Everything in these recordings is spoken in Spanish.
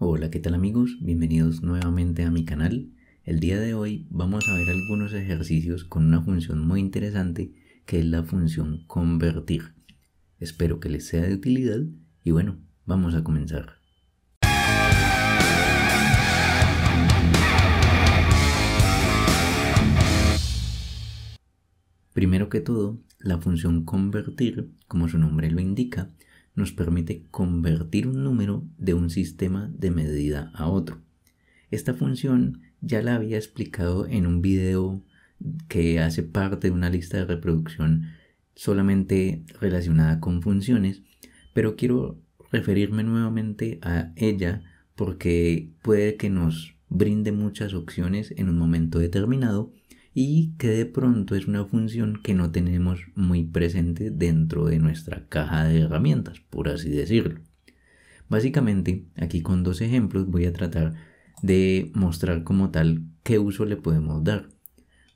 Hola, ¿qué tal amigos? Bienvenidos nuevamente a mi canal. El día de hoy vamos a ver algunos ejercicios con una función muy interesante que es la función convertir. Espero que les sea de utilidad y bueno, vamos a comenzar. Primero que todo, la función convertir, como su nombre lo indica, nos permite convertir un número de un sistema de medida a otro. Esta función ya la había explicado en un video que hace parte de una lista de reproducción solamente relacionada con funciones, pero quiero referirme nuevamente a ella porque puede que nos brinde muchas opciones en un momento determinado y que de pronto es una función que no tenemos muy presente dentro de nuestra caja de herramientas, por así decirlo. Básicamente, aquí con dos ejemplos voy a tratar de mostrar como tal qué uso le podemos dar.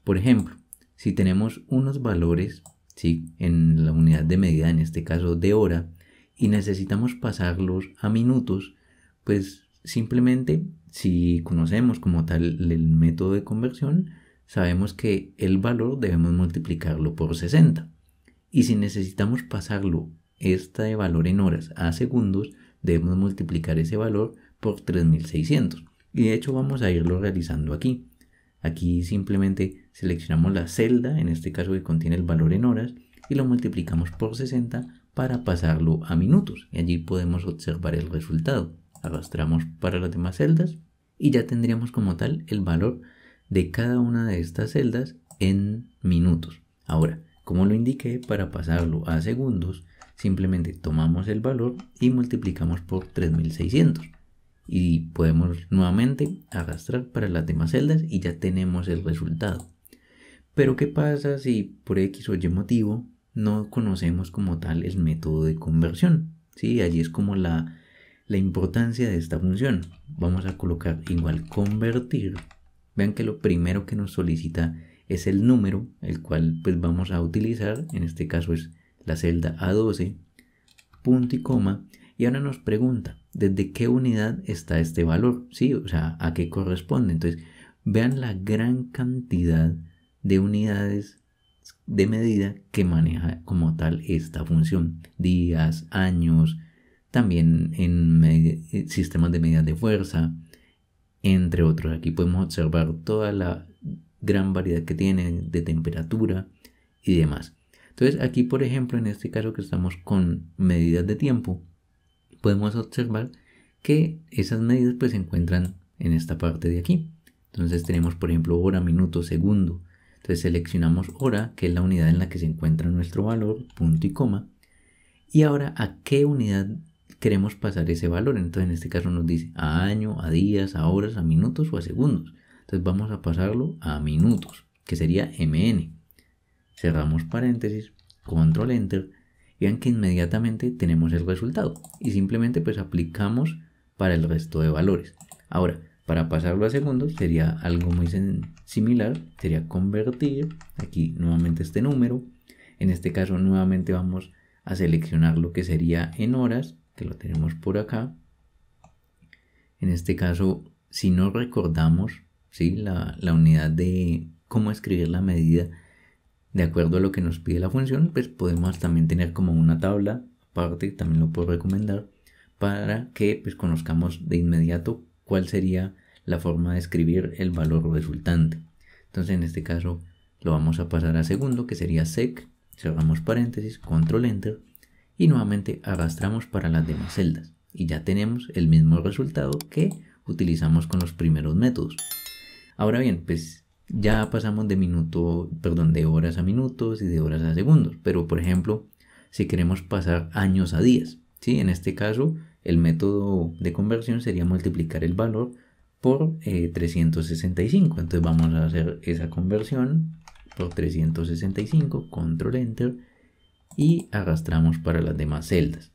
Por ejemplo, si tenemos unos valores ¿sí? en la unidad de medida, en este caso de hora, y necesitamos pasarlos a minutos, pues simplemente si conocemos como tal el método de conversión, sabemos que el valor debemos multiplicarlo por 60. Y si necesitamos pasarlo este valor en horas a segundos, debemos multiplicar ese valor por 3600. Y de hecho vamos a irlo realizando aquí. Aquí simplemente seleccionamos la celda, en este caso que contiene el valor en horas, y lo multiplicamos por 60 para pasarlo a minutos. Y allí podemos observar el resultado. Arrastramos para las demás celdas y ya tendríamos como tal el valor de cada una de estas celdas en minutos. Ahora, como lo indiqué, para pasarlo a segundos, simplemente tomamos el valor y multiplicamos por 3600. Y podemos nuevamente arrastrar para las demás celdas y ya tenemos el resultado. Pero ¿qué pasa si por X o Y motivo no conocemos como tal el método de conversión? ¿Sí? Allí es como la, la importancia de esta función. Vamos a colocar igual convertir Vean que lo primero que nos solicita es el número, el cual pues vamos a utilizar, en este caso es la celda A12, punto y coma, y ahora nos pregunta, ¿desde qué unidad está este valor? ¿Sí? O sea, ¿a qué corresponde? Entonces, vean la gran cantidad de unidades de medida que maneja como tal esta función. Días, años, también en eh, sistemas de medidas de fuerza, entre otros. Aquí podemos observar toda la gran variedad que tiene de temperatura y demás. Entonces aquí, por ejemplo, en este caso que estamos con medidas de tiempo, podemos observar que esas medidas pues se encuentran en esta parte de aquí. Entonces tenemos, por ejemplo, hora, minuto, segundo. Entonces seleccionamos hora, que es la unidad en la que se encuentra nuestro valor, punto y coma. Y ahora, ¿a qué unidad queremos pasar ese valor. Entonces en este caso nos dice a año, a días, a horas, a minutos o a segundos. Entonces vamos a pasarlo a minutos, que sería mn. Cerramos paréntesis, control enter. Y vean que inmediatamente tenemos el resultado. Y simplemente pues aplicamos para el resto de valores. Ahora, para pasarlo a segundos sería algo muy similar. Sería convertir aquí nuevamente este número. En este caso nuevamente vamos a seleccionar lo que sería en horas lo tenemos por acá. En este caso, si no recordamos ¿sí? la, unidad de cómo escribir la medida de acuerdo a lo que nos pide la función, pues podemos también tener como una tabla aparte, también lo puedo recomendar, para que pues, conozcamos de inmediato cuál sería la forma de escribir el valor resultante. Entonces en este caso lo vamos a pasar a segundo, que sería sec, cerramos paréntesis, control enter, y nuevamente arrastramos para las demás celdas y ya tenemos el mismo resultado que utilizamos con los primeros métodos. Ahora bien, pues ya pasamos de minuto, perdón, de horas a minutos y de horas a segundos, pero por ejemplo, si queremos pasar años a días, ¿sí? En este caso, el método de conversión sería multiplicar el valor por 365. Eh, Entonces vamos a hacer esa conversión por 365, control enter, y arrastramos para las demás celdas.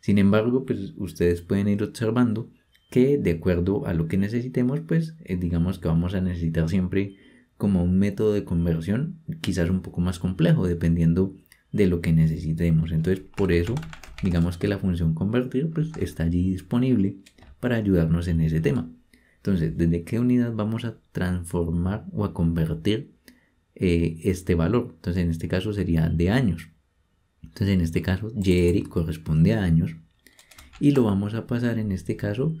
Sin embargo, pues ustedes pueden ir observando que de acuerdo a lo que necesitemos, pues eh, digamos que vamos a necesitar siempre como un método de conversión quizás un poco más complejo dependiendo de lo que necesitemos. Entonces, por eso, digamos que la función convertir pues está allí disponible para ayudarnos en ese tema. Entonces, ¿desde qué unidad vamos a transformar o a convertir eh, este valor? Entonces, en este caso sería de años. Entonces en este caso Jerry corresponde a años y lo vamos a pasar en este caso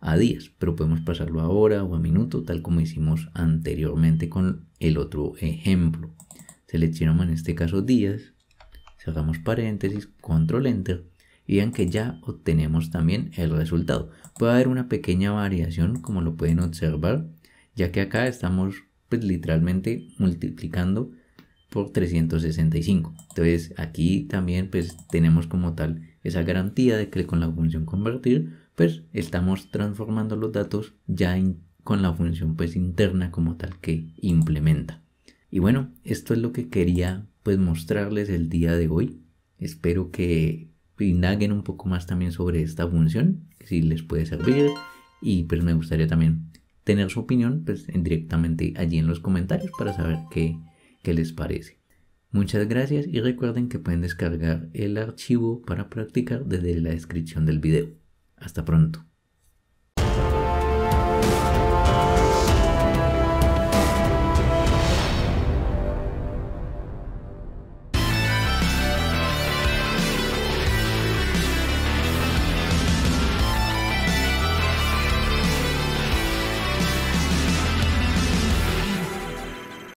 a días, pero podemos pasarlo a hora o a minuto, tal como hicimos anteriormente con el otro ejemplo. Seleccionamos en este caso días, cerramos paréntesis, control enter y vean que ya obtenemos también el resultado. Puede haber una pequeña variación como lo pueden observar, ya que acá estamos pues, literalmente multiplicando por 365. Entonces aquí también pues tenemos como tal esa garantía de que con la función convertir pues estamos transformando los datos ya con la función pues interna como tal que implementa. Y bueno, esto es lo que quería pues mostrarles el día de hoy. Espero que indaguen un poco más también sobre esta función, si les puede servir y pues me gustaría también tener su opinión pues directamente allí en los comentarios para saber qué qué les parece. Muchas gracias y recuerden que pueden descargar el archivo para practicar desde la descripción del video. Hasta pronto.